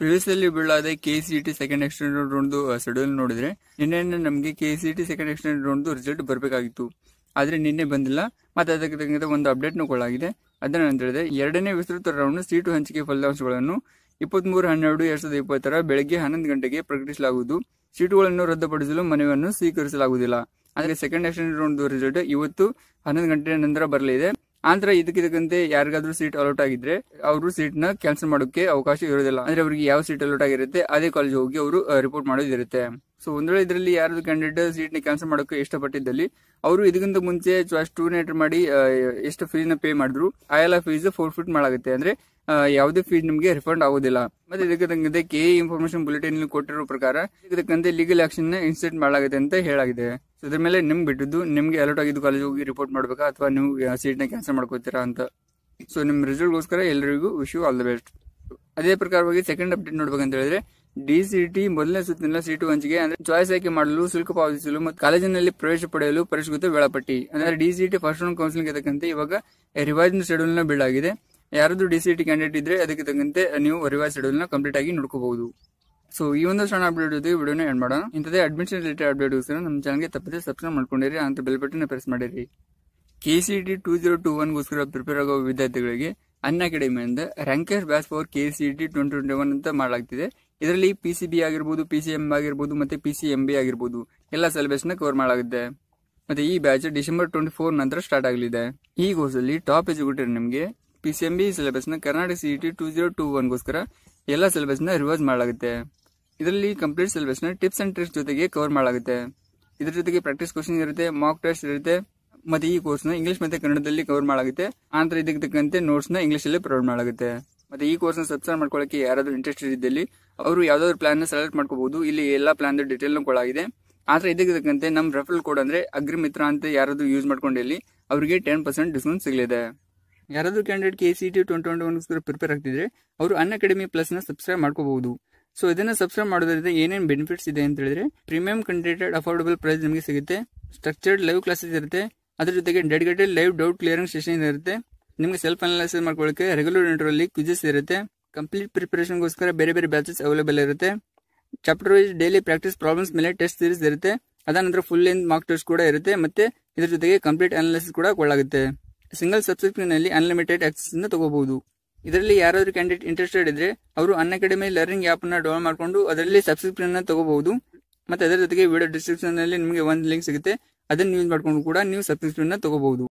previously ಬೀಳಾದ K C T second extend round schedule ನೋಡಿದ್ರೆ ನಿನ್ನೆ ನಮಗೆ K C T second extend round result ಬರಬೇಕಾಗಿತ್ತು ಆದರೆ ನಿನ್ನೆ ಬಂದಿಲ್ಲ ಮತ್ತೆ ಅದಕ್ಕೆ ತಕ್ಕಂತೆ ಒಂದು ನು ಕೊಡಲಾಗಿದೆ ಅದರ ಹೇಳಿದ್ರೆ ಎರಡನೇ ವಿಸ್ತೃತ ರೌಂಡ್ ಸೀಟು ಹಂಚಿಕೆ ಫಲಿತಾಂಶಗಳನ್ನು ಇಪ್ಪತ್ಮೂರು ಹನ್ನೆರಡು ಎರಡ್ ಸಾವಿರದ ಇಪ್ಪತ್ತರ ಬೆಳಗ್ಗೆ ಹನ್ನೊಂದು ಗಂಟೆಗೆ ಪ್ರಕಟಿಸಲಾಗುವುದು ಸೀಟುಗಳನ್ನು ರದ್ದುಪಡಿಸಲು ಮನವಿಯನ್ನು ಸ್ವೀಕರಿಸಲಾಗುವುದಿಲ್ಲ ಆದರೆ ಸೆಕೆಂಡ್ ಎಕ್ಸ್ಟೆಂಡ್ ರೌಂಡ್ ರಿಸಲ್ಟ್ ಇವತ್ತು ಹನ್ನೊಂದು ಗಂಟೆ ನಂತರ ಬರಲಿದೆ ಆಂಧ್ರ ಇದಕ್ಕಿದಕ್ಕಂತೆ ಯಾರಿಗಾದ್ರೂ ಸೀಟ್ ಅಲೌಟ್ ಆಗಿದ್ರೆ ಅವರು ಸೀಟ್ ನ ಕ್ಯಾನ್ಸಲ್ ಮಾಡೋಕೆ ಅವಕಾಶ ಇರೋದಿಲ್ಲ ಅಂದ್ರೆ ಅವರಿಗೆ ಯಾವ ಸೀಟ್ ಅಲೌಟ್ ಆಗಿರುತ್ತೆ ಅದೇ ಕಾಲೇಜ್ ಹೋಗಿ ಅವರು ರಿಪೋರ್ಟ್ ಮಾಡೋದಿರುತ್ತೆ ಸೊ ಒಂದ್ ವೇಳೆ ಇದರಲ್ಲಿ ಯಾರು ಕ್ಯಾಂಡಿಡೇಟ್ ಸೀಟ್ ನ ಕ್ಯಾನ್ಸಲ್ ಮಾಡೋಕೆ ಇಷ್ಟಪಟ್ಟಿದ್ದಲ್ಲಿ ಅವರು ಇದಕ್ಕಿಂತ ಮುಂಚೆ ಚಾಯ್ಸ್ ಟೂ ನೆಟರ್ ಮಾಡಿ ಎಷ್ಟು ಫೀಸ್ ನ ಪೇ ಮಾಡಿದ್ರು ಆ ಎಲ್ಲ ಫೀಸ್ ಫೋರ್ ಫಿಟ್ ಮಾಡಾಗುತ್ತೆ ಅಂದ್ರೆ ಯಾವುದೇ ಫೀಸ್ ನಿಮಗೆ ರಿಫಂಡ್ ಆಗೋದಿಲ್ಲ ಮತ್ತೆ ಇದಕ್ಕೆ ತಕ್ಕಂತೆ ಕೆ ಇನ್ಫಾರ್ಮೇಶನ್ ಬುಲೆಟಿನ್ ಕೊಟ್ಟಿರೋ ಪ್ರಕಾರ ಇದಕ್ಕಂತೆ ಲೀಗಲ್ ಆಕ್ಷನ್ ನ ಮಾಡಲಾಗುತ್ತೆ ಅಂತ ಹೇಳಾಗಿದೆ ಸೊ ಇದ್ರ ಮೇಲೆ ನಿಮ್ಗೆ ಬಿಟ್ಟಿದ್ದು ನಿಮಗೆ ಅಲರ್ಟ್ ಆಗಿದ್ದು ಕಾಲೇಜ್ ಹೋಗಿ ರಿಪೋರ್ಟ್ ಮಾಡಬೇಕಾ ಅಥವಾ ನೀವು ಸೀಟ್ನ ಕ್ಯಾನ್ಸಲ್ ಮಾಡ್ಕೋತೀರಾ ಅಂತ ಸೊ ನಿಮ್ಮ ರಿಸಲ್ಟ್ಗೋಸ್ಕರ ಎಲ್ಲರಿಗೂ wish you all the best ಅದೇ ಪ್ರಕಾರವಾಗಿ ಸೆಕೆಂಡ್ ಅಪ್ಡೇಟ್ ನೋಡ್ಬೇಕಂತ ಹೇಳಿದ್ರೆ ಡಿ ಸಿ ಮೊದಲನೇ ಸುತ್ತಿನ ಸೀಟು ಹಂಚಿಕೆ ಅಂದ್ರೆ ಚಾಯ್ಸ್ ಆಯ್ಕೆ ಮಾಡಲು ಶುಲ್ಕ ಪಾವತಿಸಲು ಮತ್ತು ಕಾಲೇಜಿನಲ್ಲಿ ಪ್ರವೇಶ ಪಡೆಯಲು ಪರಿಷ್ಕೃತ ವೇಳಾಪಟ್ಟಿ ಅಂದ್ರೆ D C first round counselling ತಕ್ಕಂತೆ ಇವಾಗ ರಿವೈಸ್ ಶೆಡ್ಯೂಲ್ ನ ಆಗಿದೆ ಯಾರದು ಡಿ ಸಿ ಕ್ಯಾಂಡಿಡೇಟ್ ಇದ್ರೆ ಅದಕ್ಕೆ ತಕ್ಕಂತೆ ನೀವು ರಿವೈಸ್ ಶೆಡ್ಯೂಲ್ ನ ಕಂಪ್ಲೀಟ್ ಆಗಿ ನೋಡ್ಕೋಬಹುದು ಸೊ ಈ ಒಂದು ಸಣ್ಣ ಅಪ್ಡೇಟ್ ಇದೆ ವಿಡಿಯೋನ ಎಂಡ್ ಮಾಡೋಣ ಇಂಥದೇ ಅಡ್ಮಿಷನ್ ರಿಲೇಟೆಡ್ ಅಪ್ಡೇಟ್ಸ್ ನಮ್ಮ ಚಾನಲ್ಗೆ ತಪ್ಪದೆ ಸಬ್ಸ್ಕ್ರೈಬ್ ಮಾಡ್ಕೊಂಡಿರಿ ಅಂತ ಬೆಲ್ ಬಟನ್ ಪ್ರೆಸ್ ಮಾಡಿರಿ K C T two zero two ಒನ್ಗೋಸ್ಕರ ಪ್ರಿಪೇರ್ ಆಗೋ ವಿದ್ಯಾರ್ಥಿಗಳಿಗೆ ಅನ್ ಅಕಾಡೆಮಿಯಿಂದ ranker batch for K C T twenty twenty one ಅಂತ ಮಾಡಲಾಗ್ತಿದೆ ಇದರಲ್ಲಿ ಪಿ ಸಿ ಬಿ ಆಗಿರ್ಬೋದು ಪಿ ಸಿ ಎಂ ಆಗಿರ್ಬೋದು ಮತ್ತೆ ಪಿ ಸಿ ಎಂ ಬಿ ಆಗಿರ್ಬೋದು ಎಲ್ಲ ಸಿಲೆಬಸ್ನ ಕವರ್ ಮಾಡಲಾಗುತ್ತೆ ಮತ್ತೆ ಈ ಬ್ಯಾಚ್ ಡಿಸೆಂಬರ್ ಟ್ವೆಂಟಿ ಫೋರ್ ನಂತರ ಸ್ಟಾರ್ಟ್ ಆಗಲಿದೆ ಈ ಕೋರ್ಸಲ್ಲಿ ಟಾಪ್ ಎಜುಕೇಟರ್ ನಿಮಗೆ ಪಿ ಸಿ ಎಂ ಬಿ ಸಿಲೆಬಸ್ನ Karnataka C E T two zero two ಒನ್ಗೋಸ್ಕರ ಎಲ್ಲ ಸಿಲೆಬಸ್ನ ರಿವೈಸ್ ಮಾಡಲಾಗುತ್ತೆ ಇದರಲ್ಲಿ ಕಂಪ್ಲೀಟ್ ಸಿಲೆಬಸ್ನ ಟಿಪ್ಸ್ ಅಂಡ್ ಟ್ರಿಕ್ಸ್ ಜೊತೆಗೆ ಕವರ್ ಮಾಡಲಾಗುತ್ತೆ ಇದರ ಜೊತೆಗೆ ಪ್ರಾಕ್ಟೀಸ್ ಕ್ವಶನ್ ಇರುತ್ತೆ ಮಾಕ್ ಟೆಸ್ಟ್ ಇರುತ್ತೆ ಮತ್ತೆ ಈ ಕೋರ್ಸ್ನ ಇಂಗ್ಲೀಷ್ ಮತ್ತೆ ಕನ್ನಡದಲ್ಲಿ ಕವರ್ ಮಾಡಲಾಗುತ್ತೆ ಆನಂತರ ಇದಕ್ಕೆ ತಕ್ಕಂತೆ ನೋಟ್ಸ್ನ ಇಂಗ್ಲೀಷಲ್ಲೇ ಪ್ರೊವೈಡ್ ಮಾಡಲಾಗುತ್ತೆ ಮತ್ತೆ ಈ ಕೋರ್ಸ್ನ ಸಬ್ಸ್ಕ್ರೈಬ್ ಮಾಡ್ಕೊಳ್ಳೋಕೆ ಯಾರಾದರೂ ಇಂಟ್ರೆಸ್ಟ್ ಇದ್ದಲ್ಲಿ ಅವರು ಯಾವ್ದಾದ್ರು ಪ್ಲಾನ್ ಸೆಲೆಕ್ಟ್ ಮಾಡ್ಕೋಬಹುದು ಇಲ್ಲಿ ಎಲ್ಲ ಪ್ಲಾನ್ ಡೀಟೇಲ್ನ ಕೊಡಲಾಗಿದೆ ಆದ್ರೆ ಇದಕ್ಕೆ ತಕ್ಕಂತೆ ನಮ್ಮ ರೆಫರಲ್ ಕೋಡ್ ಅಂದ್ರೆ ಮಿತ್ರ ಅಂತ ಯಾರಾದರೂ ಯೂಸ್ ಮಾಡ್ಕೊಂಡು ಇಲ್ಲಿ ಅವರಿಗೆ ಟೆನ್ ಪರ್ಸೆಂಟ್ ಡಿಸ್ಕೌಂಟ್ ಸಿಗಲಿದೆ ಯಾರಾದರೂ candidate K C T twenty twenty ಒನ್ಗೋಸ್ಕರ ಪ್ರಿಪೇರ್ ಆಗ್ತಿದ್ರೆ ಅವರು ಅನ್ ಅಕಾಡೆಮಿ ಪ್ಲಸ್ನ ಸಬ್ಸ್ಕ್ರೈಬ್ ಮಾಡ್ಕೋಬಹುದು ಸೊ ಇದನ್ನ ಸಬ್ಸ್ಕ್ರೈಬ್ ಮಾಡೋದ್ರಿಂದ ಏನೇನು ಬೆನಿಫಿಟ್ಸ್ ಇದೆ ಅಂತ ಹೇಳಿದ್ರೆ ಪ್ರೀಮಿಯಂ ಕಂಟೆಂಟೆಡ್ ಅಫೋರ್ಡಬಲ್ ಪ್ರೈಸ್ ನಿಮಗೆ ಸಿಗುತ್ತೆ ಸ್ಟ್ರಕ್ಚರ್ಡ್ ಲೈವ್ ಕ್ಲಾಸಸ್ ಇರುತ್ತೆ ಅದ್ರ ಜೊತೆಗೆ dedicated live doubt clearing session ಇರುತ್ತೆ ನಿಮಗೆ ಸೆಲ್ಫ್ ಅನಾಲಿಸಿಸ್ ಮಾಡ್ಕೊಳ್ಳೋಕೆ ರೆಗ್ಯುಲರ್ ಇಂಟರ್ವಲ್ಲಿ ಕ್ವಿಜಸ್ ಇರುತ್ತೆ ಕಂಪ್ಲೀಟ್ ಗೋಸ್ಕರ ಬೇರೆ ಬೇರೆ ಬ್ಯಾಚಸ್ ಅವೈಲೇಬಲ್ ಇರುತ್ತೆ chapter wise daily practice problems ಮೇಲೆ ಟೆಸ್ಟ್ ಸೀರೀಸ್ ಇರುತ್ತೆ ಅದಾನಂತರ ಫುಲ್ ಲೆಂತ್ ಮಾರ್ಕ್ ಟೆಸ್ಟ್ ಕೂಡ ಇರುತ್ತೆ ಮತ್ತೆ ಇದ್ರ ಜೊತೆಗೆ ಕಂಪ್ಲೀಟ್ ಅನಾಲಿಸಿಸ್ ಕೂಡ ಕೊಡಲಾಗುತ್ತೆ ಸಿಂಗಲ್ ಸಬ್ಸ್ಕ್ರಿಪ್ಷನ್ ಅಲ್ಲಿ ಅನ್ಲಿಮಿಟೆಡ್ ಆಕ್ಸೆಸ್ ತಗೋಬಹುದು ಇದರಲ್ಲಿ ಯಾರಾದರೂ ಕ್ಯಾಂಡಿಡೇಟ್ ಇಂಟ್ರೆಸ್ಟೆಡ್ ಇದ್ರೆ ಅವರು ಅನ್ ಅಕಾಡೆಮಿ ಲರ್ನಿಂಗ್ ಆ್ಯಪ್ ನ ಡೌನ್ಲೋಡ್ ಮಾಡಿಕೊಂಡು ಅದರಲ್ಲಿ ಸಬ್ಸ್ಕ್ರಿಪ್ಷನ್ ಅನ್ನ ತಗೋಬಹುದು ಮತ್ತೆ ಅದರ ಜೊತೆಗೆ ವಿಡಿಯೋ ಡಿಸ್ಕ್ರಿಪ್ಷನ್ ಅಲ್ಲಿ ನಿಮಗೆ ಒಂದು ಲಿಂಕ್ ಸಿಗುತ್ತೆ ಅದನ್ನ ಯೂಸ್ ಮಾಡಿಕೊಂಡು ಕೂಡ ನೀವು ಸಬ್ಸ್ಕ್ರಿಪ್ಷನ್ ನ ತಗೋಬಹುದು